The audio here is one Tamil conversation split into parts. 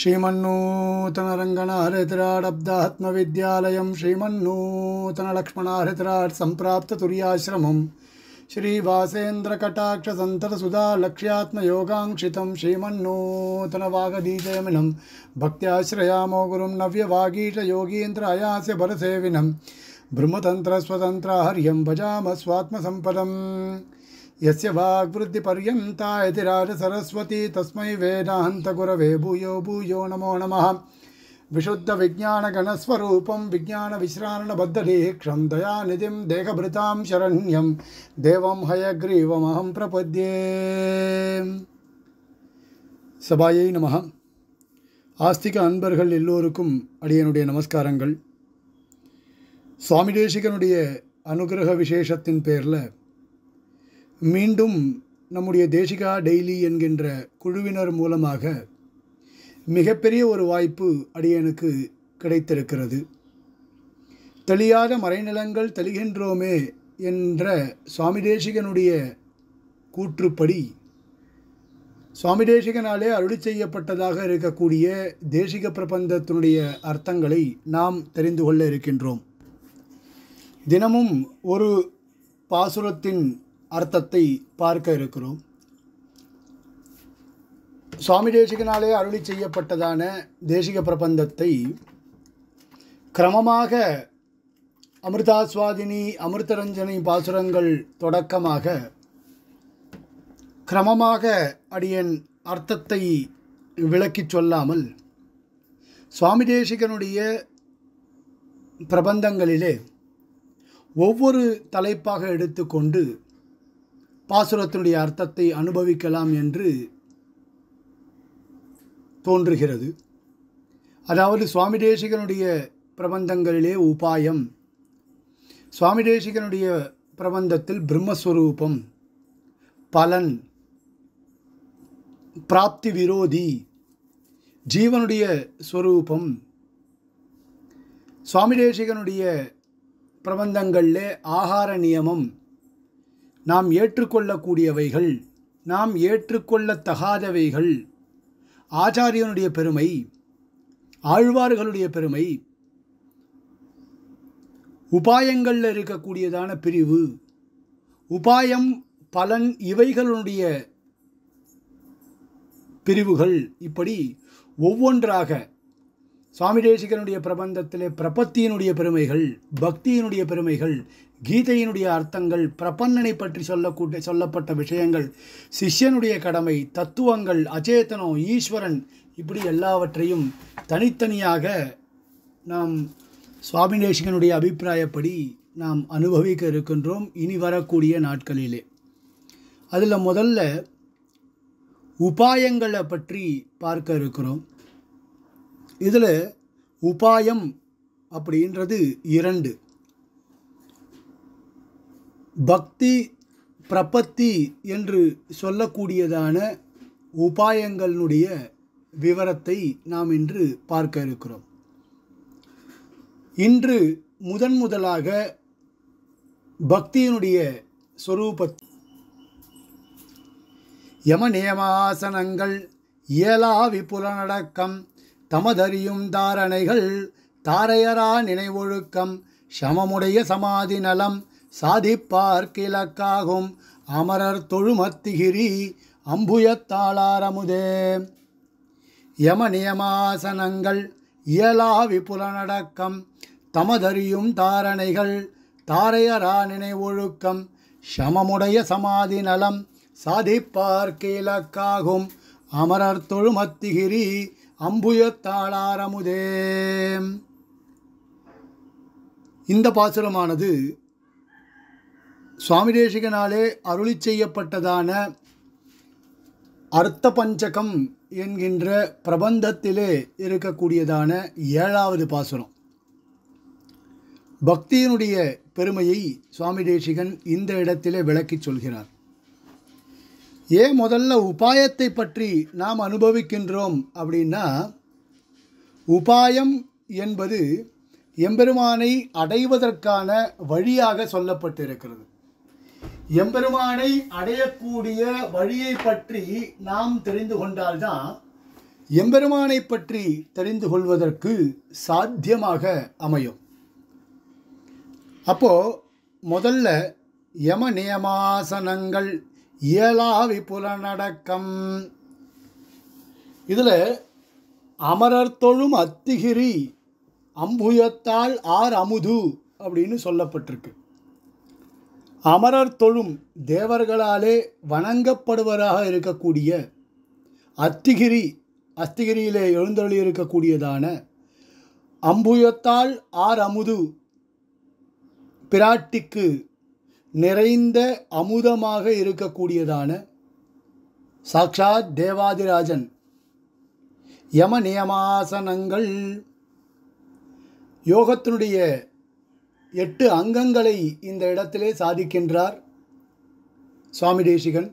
श्रीमूतन श्रीमन्नूतनरङ्गणहरितराडब्दहत्मविद्यालयं श्रीमन्नूतनलक्ष्मणाहरितराट् सम्प्राप्ततुर्याश्रमं श्रीवासेन्द्रकटाक्षसन्ततसुधा लक्ष्यात्मयोगाङ्क्षितं श्रीमन्नूतनवागदीजयमिनं भक्त्याश्रयामो गुरुं नव्यवागीशयोगीन्द्रायास्य स्वतंत्र ब्रह्मतन्त्रस्वतन्त्राहर्यं भजाम स्वात्म स्वात्मसम्पदम् यस्य वाग्वृद्धिपर्यन्ता इति राजसरस्वती तस्मै वेदान्तगुरवे भूयो भूयो नमो नमः विशुद्धविज्ञानगणस्वरूपं विज्ञानविश्रारणबद्धदीक्षं दयानिधिं देहभृतां शरण्यं देवं हयग्रीवमहं प्रपद्ये சபாயை நமக ஆஸ்திக அன்பர்கள் எல்லோருக்கும் அடியனுடைய நமஸ்காரங்கள் சுவாமி தேசிகனுடைய அனுகிரக விசேஷத்தின் பேரில் மீண்டும் நம்முடைய தேசிகா டெய்லி என்கின்ற குழுவினர் மூலமாக மிகப்பெரிய ஒரு வாய்ப்பு அடியனுக்கு கிடைத்திருக்கிறது தெளியாத மறைநிலங்கள் தெளிகின்றோமே என்ற சுவாமி தேசிகனுடைய கூற்றுப்படி சுவாமி தேசிகனாலே அருளி செய்யப்பட்டதாக இருக்கக்கூடிய தேசிக பிரபந்தத்தினுடைய அர்த்தங்களை நாம் தெரிந்து கொள்ள இருக்கின்றோம் தினமும் ஒரு பாசுரத்தின் அர்த்தத்தை பார்க்க இருக்கிறோம் சுவாமி தேசிகனாலே அருளி செய்யப்பட்டதான தேசிக பிரபந்தத்தை கிரமமாக அமிர்தாஸ்வாதினி அமிர்தரஞ்சனி பாசுரங்கள் தொடக்கமாக கிரமமாக அடியன் அர்த்தத்தை விளக்கி சொல்லாமல் சுவாமி தேசிகனுடைய பிரபந்தங்களிலே ஒவ்வொரு தலைப்பாக எடுத்துக்கொண்டு பாசுரத்தினுடைய அர்த்தத்தை அனுபவிக்கலாம் என்று தோன்றுகிறது அதாவது சுவாமி தேசிகனுடைய பிரபந்தங்களிலே உபாயம் சுவாமி தேசிகனுடைய பிரபந்தத்தில் பிரம்மஸ்வரூபம் பலன் பிராப்தி விரோதி ஜீவனுடைய ஸ்வரூபம் சுவாமி தேசிகனுடைய பிரபந்தங்களில் ஆகார நியமம் நாம் ஏற்றுக்கொள்ளக்கூடியவைகள் நாம் ஏற்றுக்கொள்ளத்தகாதவைகள் ஆச்சாரியனுடைய பெருமை ஆழ்வார்களுடைய பெருமை உபாயங்களில் இருக்கக்கூடியதான பிரிவு உபாயம் பலன் இவைகளுடைய பிரிவுகள் இப்படி ஒவ்வொன்றாக சுவாமி தேசிகனுடைய பிரபந்தத்திலே பிரபத்தியினுடைய பெருமைகள் பக்தியினுடைய பெருமைகள் கீதையினுடைய அர்த்தங்கள் பிரபன்னனை பற்றி சொல்லக்கூட்ட சொல்லப்பட்ட விஷயங்கள் சிஷ்யனுடைய கடமை தத்துவங்கள் அச்சேதனம் ஈஸ்வரன் இப்படி எல்லாவற்றையும் தனித்தனியாக நாம் சுவாமி தேசிகனுடைய அபிப்பிராயப்படி நாம் அனுபவிக்க இருக்கின்றோம் இனி வரக்கூடிய நாட்களிலே அதில் முதல்ல உபாயங்களை பற்றி பார்க்க இருக்கிறோம் இதில் உபாயம் அப்படின்றது இரண்டு பக்தி பிரபத்தி என்று சொல்லக்கூடியதான உபாயங்களினுடைய விவரத்தை நாம் இன்று பார்க்க இருக்கிறோம் இன்று முதன் முதலாக பக்தியினுடைய சொரூபத் யமநியமாசனங்கள் நியமாசனங்கள் இயலாவி புலநடக்கம் தமதறியும் தாரணைகள் தாரையரா நினைவொழுக்கம் சமமுடைய சமாதி நலம் சாதிப்பார்க்கிலக்காகும் அமரர் தொழுமத்திகிரி அம்புயத்தாளாரமுதே யம நியமாசனங்கள் இயலாவி புலனடக்கம் தமதறியும் தாரணைகள் தாரையரா நினைவொழுக்கம் சமமுடைய சமாதி நலம் சாதிப்பார்க்கிலக்காகும் அமரர் தொழுமத்திகிரி அம்புயத்தாளாரமுதே இந்த பாசுரமானது சுவாமி தேசிகனாலே அருளி செய்யப்பட்டதான அர்த்த பஞ்சகம் என்கின்ற பிரபந்தத்திலே இருக்கக்கூடியதான ஏழாவது பாசுரம் பக்தியினுடைய பெருமையை சுவாமி தேசிகன் இந்த இடத்திலே விளக்கி சொல்கிறார் ஏன் முதல்ல உபாயத்தை பற்றி நாம் அனுபவிக்கின்றோம் அப்படின்னா உபாயம் என்பது எம்பெருமானை அடைவதற்கான வழியாக சொல்லப்பட்டிருக்கிறது எம்பெருமானை அடையக்கூடிய வழியை பற்றி நாம் தெரிந்து கொண்டால்தான் எம்பெருமானை பற்றி தெரிந்து கொள்வதற்கு சாத்தியமாக அமையும் அப்போது முதல்ல யம நியமாசனங்கள் இயலாவி புலநடக்கம் இதில் அமரர் தொழும் அத்திகிரி அம்புயத்தால் ஆர் அமுது அப்படின்னு சொல்லப்பட்டிருக்கு அமரர் தொழும் தேவர்களாலே வணங்கப்படுவராக இருக்கக்கூடிய அத்திகிரி அஸ்திகிரியிலே எழுந்தொழி இருக்கக்கூடியதான அம்புயத்தால் ஆர் அமுது பிராட்டிக்கு நிறைந்த அமுதமாக இருக்கக்கூடியதான சாக்ஷாத் தேவாதிராஜன் யம நியமாசனங்கள் யோகத்தினுடைய எட்டு அங்கங்களை இந்த இடத்திலே சாதிக்கின்றார் சுவாமி தேசிகன்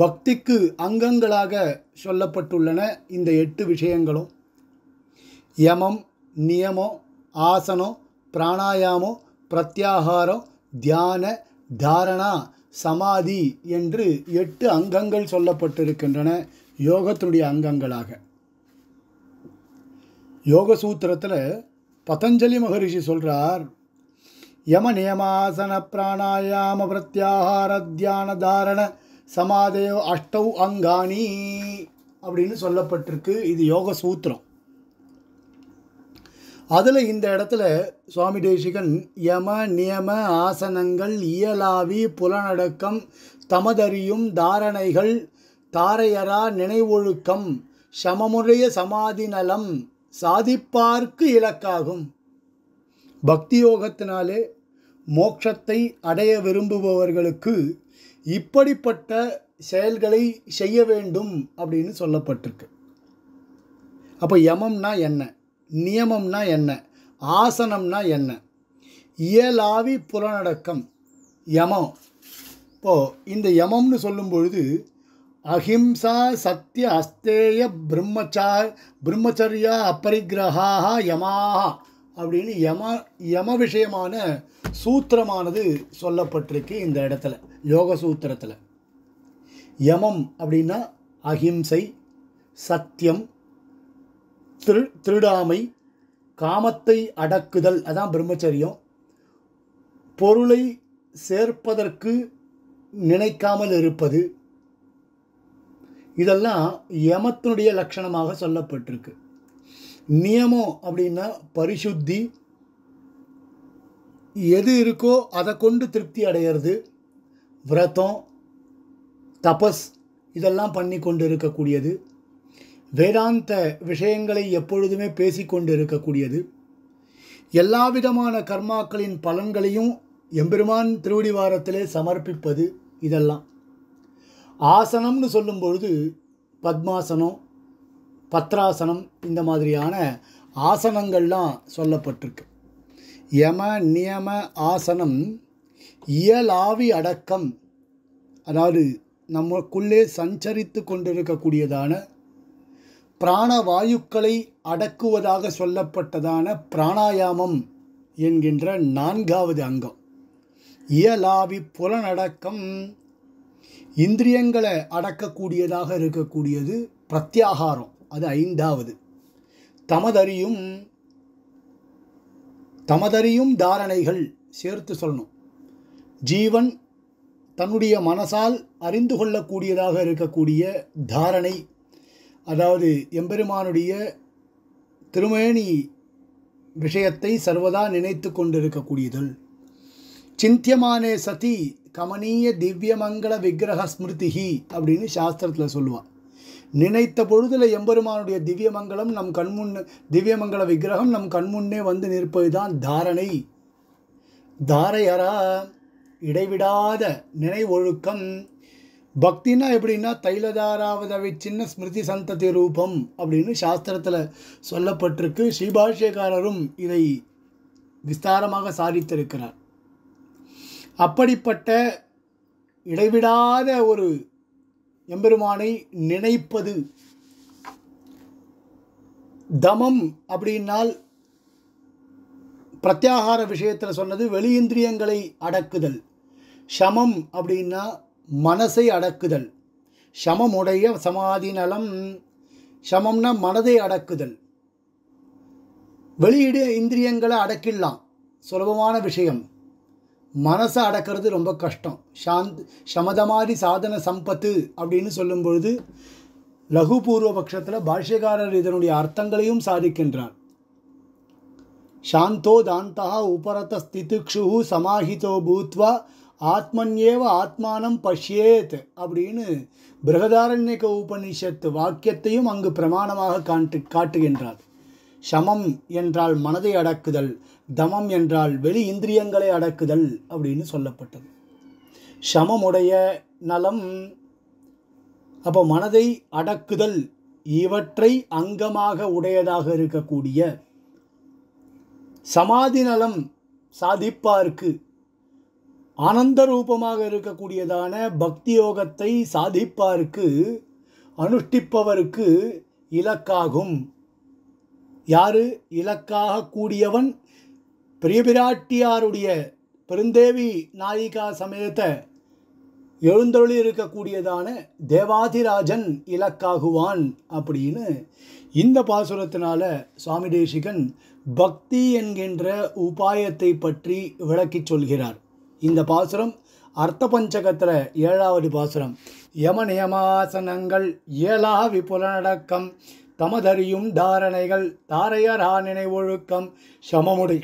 பக்திக்கு அங்கங்களாக சொல்லப்பட்டுள்ளன இந்த எட்டு விஷயங்களும் யமம் நியமம் ஆசனம் பிராணாயாமம் பிரத்யாகாரம் தியான தாரணா சமாதி என்று எட்டு அங்கங்கள் சொல்லப்பட்டிருக்கின்றன யோகத்தினுடைய அங்கங்களாக யோக சூத்திரத்தில் பதஞ்சலி மகரிஷி சொல்கிறார் யம நியமாசன பிராணாயாம பிரத்யாகார தியான தாரண சமாதேவ அஷ்டௌ அங்காணி அப்படின்னு சொல்லப்பட்டிருக்கு இது யோக சூத்திரம் அதில் இந்த இடத்துல சுவாமி தேசிகன் யம நியம ஆசனங்கள் இயலாவி புலனடக்கம் தமதறியும் தாரணைகள் தாரையரா நினைவொழுக்கம் சமமுறைய சமாதி நலம் சாதிப்பார்க்கு இலக்காகும் பக்தி யோகத்தினாலே மோட்சத்தை அடைய விரும்புபவர்களுக்கு இப்படிப்பட்ட செயல்களை செய்ய வேண்டும் அப்படின்னு சொல்லப்பட்டிருக்கு அப்போ யமம்னா என்ன நியமம்னா என்ன ஆசனம்னா என்ன இயலாவி புலனடக்கம் யமம் இப்போது இந்த யமம்னு சொல்லும் பொழுது அஹிம்சா சத்திய அஸ்தேய பிரம்மச்சா பிரம்மச்சரியா அப்பரிகிரகா யமாக அப்படின்னு யம யம விஷயமான சூத்திரமானது சொல்லப்பட்டிருக்கு இந்த இடத்துல யோக சூத்திரத்தில் யமம் அப்படின்னா அஹிம்சை சத்தியம் திரு திருடாமை காமத்தை அடக்குதல் அதான் பிரம்மச்சரியம் பொருளை சேர்ப்பதற்கு நினைக்காமல் இருப்பது இதெல்லாம் யமத்தினுடைய லட்சணமாக சொல்லப்பட்டிருக்கு நியமம் அப்படின்னா பரிசுத்தி எது இருக்கோ அதை கொண்டு திருப்தி அடையிறது விரதம் தபஸ் இதெல்லாம் பண்ணி கொண்டு இருக்கக்கூடியது வேதாந்த விஷயங்களை எப்பொழுதுமே பேசிக்கொண்டு இருக்கக்கூடியது எல்லா விதமான கர்மாக்களின் பலன்களையும் எம்பெருமான் திருவடிவாரத்திலே சமர்ப்பிப்பது இதெல்லாம் ஆசனம்னு சொல்லும்பொழுது பத்மாசனம் பத்ராசனம் இந்த மாதிரியான ஆசனங்கள்லாம் சொல்லப்பட்டிருக்கு யம நியம ஆசனம் இயலாவி அடக்கம் அதாவது நம்மக்குள்ளே சஞ்சரித்து கொண்டிருக்கக்கூடியதான பிராணவாயுக்களை அடக்குவதாக சொல்லப்பட்டதான பிராணாயாமம் என்கின்ற நான்காவது அங்கம் இயலாவி புலனடக்கம் இந்திரியங்களை அடக்கக்கூடியதாக இருக்கக்கூடியது பிரத்யாகாரம் அது ஐந்தாவது தமதறியும் தமதறியும் தாரணைகள் சேர்த்து சொல்லணும் ஜீவன் தன்னுடைய மனசால் அறிந்து கொள்ளக்கூடியதாக இருக்கக்கூடிய தாரணை அதாவது எம்பெருமானுடைய திருமேனி விஷயத்தை சர்வதா நினைத்து கொண்டிருக்கக்கூடியதுள் சிந்தியமானே சதி கமனீய திவ்யமங்கள விக்கிரக ஸ்மிருதிகி அப்படின்னு சாஸ்திரத்தில் சொல்லுவாள் நினைத்த பொழுதில் எம்பெருமானுடைய திவ்யமங்கலம் நம் கண்முன் திவ்யமங்கல விக்கிரகம் நம் கண்முன்னே வந்து நிற்பது தான் தாரணை தாரையரா இடைவிடாத நினைவொழுக்கம் பக்தினா எப்படின்னா தைலதாராவதவை சின்ன ஸ்மிருதி சந்ததி ரூபம் அப்படின்னு சாஸ்திரத்தில் சொல்லப்பட்டிருக்கு ஸ்ரீபாஷ்யக்காரரும் இதை விஸ்தாரமாக சாதித்திருக்கிறார் அப்படிப்பட்ட இடைவிடாத ஒரு எம்பெருமானை நினைப்பது தமம் அப்படின்னால் பிரத்யாகார விஷயத்தில் சொன்னது வெளியிந்திரியங்களை அடக்குதல் சமம் அப்படின்னா மனசை அடக்குதல் சமமுடைய சமாதி நலம் சமம்னா மனதை அடக்குதல் வெளியீடு இந்திரியங்களை அடக்கிடலாம் சுலபமான விஷயம் மனசை அடக்கிறது ரொம்ப கஷ்டம் சாந்த் சமதமாரி சாதன சம்பத்து அப்படின்னு சொல்லும் பொழுது லகு பூர்வ பட்சத்தில் பாஷ்யக்காரர் இதனுடைய அர்த்தங்களையும் சாதிக்கின்றார் சாந்தோ தாந்தா உபரத ஸ்திதிக்ஷு சமாஹிதோ பூத்வா ஆத்மன்யேவ ஆத்மானம் பஷ்யேத் அப்படின்னு பிரகதாரண்யக உபனிஷத்து வாக்கியத்தையும் அங்கு பிரமாணமாக காட்டு காட்டுகின்றார் சமம் என்றால் மனதை அடக்குதல் தமம் என்றால் வெளி இந்திரியங்களை அடக்குதல் அப்படின்னு சொல்லப்பட்டது சமமுடைய நலம் அப்போ மனதை அடக்குதல் இவற்றை அங்கமாக உடையதாக இருக்கக்கூடிய சமாதி நலம் சாதிப்பார்க்கு ஆனந்த ரூபமாக இருக்கக்கூடியதான பக்தி யோகத்தை சாதிப்பாருக்கு அனுஷ்டிப்பவருக்கு இலக்காகும் யாரு இலக்காக கூடியவன் பிரியபிராட்டியாருடைய பெருந்தேவி நாயிகா சமயத்தை எழுந்தொழி இருக்கக்கூடியதான தேவாதிராஜன் இலக்காகுவான் அப்படின்னு இந்த பாசுரத்தினால சுவாமி தேசிகன் பக்தி என்கின்ற உபாயத்தை பற்றி விளக்கிச் சொல்கிறார் இந்த பாசுரம் அர்த்த பஞ்சகத்தில் ஏழாவது பாசுரம் யம நியமாசனங்கள் இயலாவி புலநடக்கம் தமதறியும் தாரணைகள் தாரையரா ஒழுக்கம் சமமுடி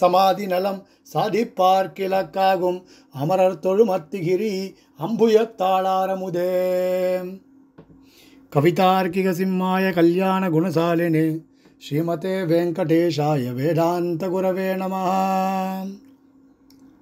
சமாதி நலம் சாதிப்பார் கிழக்காகும் அமரர் தொழுமத்திகிரி அம்புயத்தாளாரமுதே கவிதார்க்கிக சிம்மாய கல்யாண குணசாலினி ஸ்ரீமதே வெங்கடேஷாய வேதாந்த குரவே நமஹா